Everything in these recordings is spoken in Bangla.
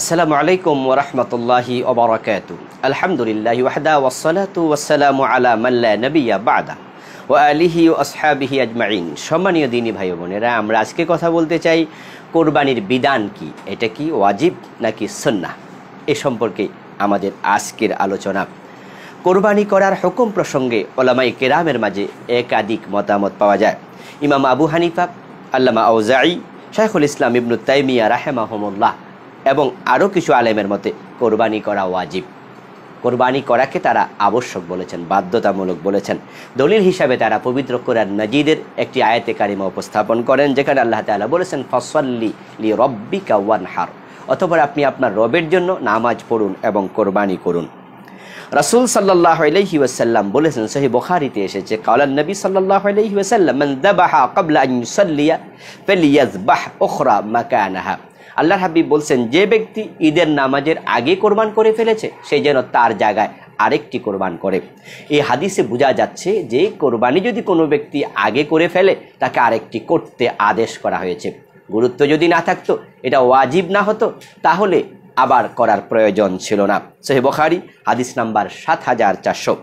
আসসালামু আলাইকুম ওরহমতুল্লাহি ওবরাকাত আলহামদুলিল্লাহ ওয়াহদা ওয়াসালাতু ওয়াসালামু আলা লা নাবিয়্যা বাদা ওয়া আলিহি ওয়া আসহাবিহি আজমাইন সম্মানীয় দিনী ভাই বোনেরা আমরা আজকে কথা বলতে চাই কুরবানির বিধান কি এটা কি ওয়াজিব নাকি সুন্নাহ এ সম্পর্কে আমাদের আজকের আলোচনা কোরবানি করার হুকুম প্রসঙ্গে ওলামাই কেরামের মাঝে একাধিক মতামত পাওয়া যায় ইমাম আবু হানিফা আল্লামা আউজাই শাইখুল ইসলাম ইবনু তাইমিয়া রাহেমাহমুল্লাহ এবং আরও কিছু আলেমের মতে কোরবানি করা ওয়াজিব কোরবানি করাকে তারা আবশ্যক বলেছেন বাধ্যতামূলক বলেছেন দলিল হিসাবে তারা পবিত্র কোরআন নজিদের একটি আয়তে কারিমা উপস্থাপন করেন যেখানে আল্লাহ তালা বলেছেন ফসল্লি লি রব্বি হার অথবা আপনি আপনার রবের জন্য নামাজ পড়ুন এবং কোরবানি করুন রাসুল সাল্লাহ আলহি বলেছেন সহি বখারিতে এসেছে কালান নবী সাল্লাহ আলহি ওয়াসাল্লাম মান দাবাহা কাবলা আন আল্লাহ হাবিব বলছেন যে ব্যক্তি ঈদের নামাজের আগে কোরবান করে ফেলেছে সে যেন তার জায়গায় আরেকটি কোরবান করে এই হাদিসে বোঝা যাচ্ছে যে কোরবানি যদি কোনো ব্যক্তি আগে করে ফেলে তাকে আরেকটি করতে আদেশ করা হয়েছে গুরুত্ব যদি না থাকতো এটা ওয়াজিব না হতো তাহলে আবার করার প্রয়োজন ছিল না সোহেবখারি হাদিস নাম্বার সাত হাজার চারশো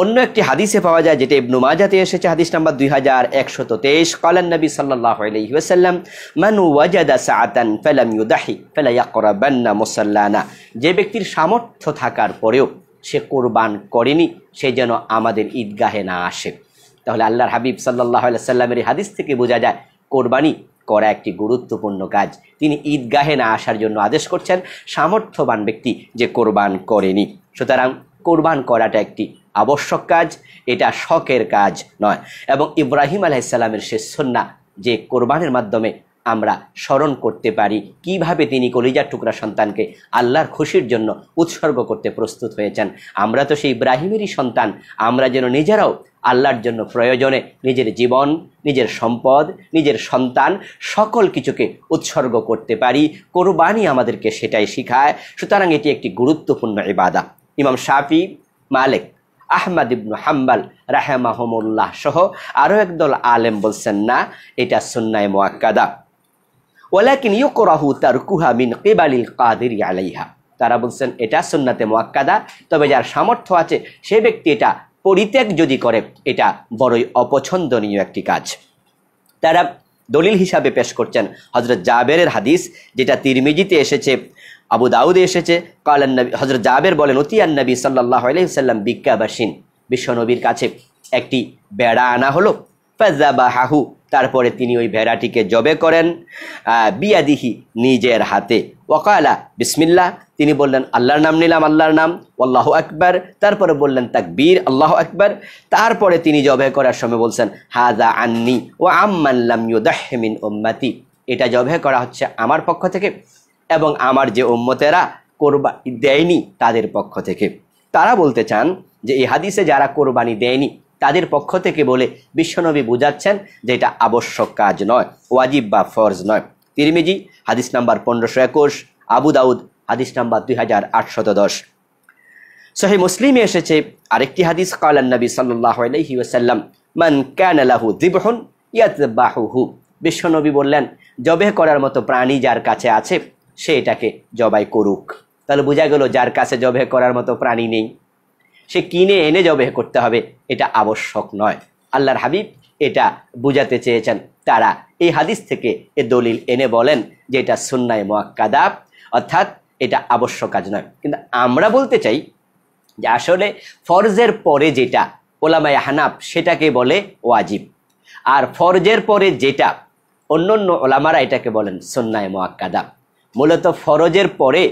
অন্য একটি হাদিসে পাওয়া যায় যেটা ইবনু মাজাতে এসেছে হাদিস নাম্বার দুই হাজার একশত তেইশ কালান নবী সাল্লাহ আলহিহাসাল্লাম মানু ওয়াজাদা সাতান ফেলাম ইউদাহি ফেলাইয়া করাবান্না মুসাল্লানা যে ব্যক্তির সামর্থ্য থাকার পরেও সে কোরবান করেনি সে যেন আমাদের ঈদগাহে না আসে তাহলে আল্লাহর হাবিব সাল্লাহ সাল্লামের হাদিস থেকে বোঝা যায় কোরবানি করা একটি গুরুত্বপূর্ণ কাজ তিনি ঈদগাহে না আসার জন্য আদেশ করছেন সামর্থ্যবান ব্যক্তি যে কোরবান করেনি সুতরাং কোরবান করাটা একটি আবশ্যক কাজ এটা শখের কাজ নয় এবং ইব্রাহিম আলাইসাল্লামের শেষ সন্না যে কোরবানের মাধ্যমে আমরা স্মরণ করতে পারি কিভাবে তিনি কলিজার টুকরা সন্তানকে আল্লাহর খুশির জন্য উৎসর্গ করতে প্রস্তুত হয়েছেন আমরা তো সেই ইব্রাহিমেরই সন্তান আমরা যেন নিজেরাও আল্লাহর জন্য প্রয়োজনে নিজের জীবন নিজের সম্পদ নিজের সন্তান সকল কিছুকে উৎসর্গ করতে পারি কোরবানি আমাদেরকে সেটাই শিখায় সুতরাং এটি একটি গুরুত্বপূর্ণ বাধা ইমাম শাফি মালেক আহমাদ ইবনু হাম্বাল রাহেমাহমুল্লাহ সহ আরও একদল আলেম বলছেন না এটা সুন্নায় মোয়াক্কাদা ওলাকিন ইউকরাহু তার কুহা মিন কেবালিল কাদির আলাইহা তারা বলছেন এটা সুন্নাতে মোয়াক্কাদা তবে যার সামর্থ্য আছে সে ব্যক্তি এটা পরিত্যাগ যদি করে এটা বড়ই অপছন্দনীয় একটি কাজ তারা দলিল হিসাবে পেশ করছেন হজরত জাবেরের হাদিস যেটা তিরমিজিতে এসেছে আবু দাউদে এসেছে কালান নবী হজরত জাবের বলেন অতিয়ান নবী সাল্লাহ আলাইসাল্লাম বিজ্ঞাবাসীন বিশ্বনবীর কাছে একটি বেড়া আনা হলো ফাজাবা হাহু তারপরে তিনি ওই ভেড়াটিকে জবে করেন বিয়াদিহি নিজের হাতে ওকালা বিসমিল্লা তিনি বললেন আল্লাহর নাম নিলাম আল্লাহর নাম আল্লাহ আকবর তারপরে বললেন তাকবীর আল্লাহ আকবর তারপরে তিনি জবে করার সময় বলছেন হাজা আন্নি ও আম্মাল্লাম ইউদাহমিন ওম্মাতি এটা জবে করা হচ্ছে আমার পক্ষ থেকে এবং আমার যে উম্মতেরা কোরবা দেয়নি তাদের পক্ষ থেকে তারা বলতে চান যে এই হাদিসে যারা কোরবানি দেয়নি তাদের পক্ষ থেকে বলে বিশ্বনবী বুঝাচ্ছেন যে এটা আবশ্যক কাজ নয় ওয়াজিব বা ফরজ নয় তিরমিজি হাদিস নাম্বার পনেরোশো একুশ আবু দাউদ হাদিস নাম্বার দুই হাজার আটশত দশ সহি মুসলিমে এসেছে আরেকটি হাদিস কালান্নবী নবী ওসাল্লাম মান ক্যান আলাহু দিবহন ইয়াত হু বিশ্বনবী বললেন জবে করার মতো প্রাণী যার কাছে আছে সে এটাকে জবাই করুক তাহলে বোঝা গেল যার কাছে জবে করার মতো প্রাণী নেই সে কিনে এনে জবে করতে হবে এটা আবশ্যক নয় আল্লাহর হাবিব এটা বুঝাতে চেয়েছেন তারা এই হাদিস থেকে এ দলিল এনে বলেন যে এটা সুন্নায় মোয়াক্কাদা অর্থাৎ এটা আবশ্যক কাজ নয় কিন্তু আমরা বলতে চাই যে আসলে ফরজের পরে যেটা ওলামায় হানাফ সেটাকে বলে ওয়াজিব আর ফরজের পরে যেটা অন্য অন্য ওলামারা এটাকে বলেন সন্ন্যায় মোয়াক্কাদা মূলত ফরজের পরে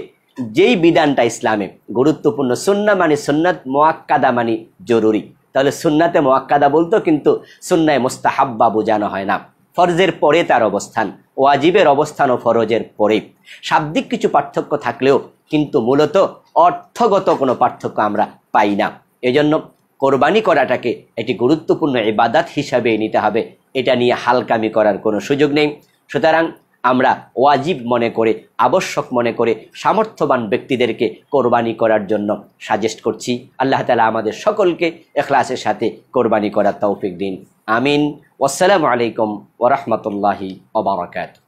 যেই বিধানটা ইসলামে গুরুত্বপূর্ণ সুন্না মানে সুন্নাত মোয়াক্কাদা মানে জরুরি তাহলে সুন্নাতে মোয়াক্কাদা বলতো কিন্তু সুন্নায় মোস্তাহাব্বা বোঝানো হয় না ফরজের পরে তার অবস্থান ওয়াজিবের অবস্থান ও ফরজের পরে শাব্দিক কিছু পার্থক্য থাকলেও কিন্তু মূলত অর্থগত কোনো পার্থক্য আমরা পাই না এজন্য কোরবানি করাটাকে এটি গুরুত্বপূর্ণ এবাদাত হিসাবে নিতে হবে এটা নিয়ে হালকামি করার কোনো সুযোগ নেই সুতরাং আমরা ওয়াজিব মনে করে আবশ্যক মনে করে সামর্থ্যবান ব্যক্তিদেরকে কোরবানি করার জন্য সাজেস্ট করছি আল্লাহ তালা আমাদের সকলকে এখলাসের সাথে কোরবানি করার তৌফিক দিন আমিন আসসালামু আলাইকুম ওরহমতুল্লাহি ওবরাকাত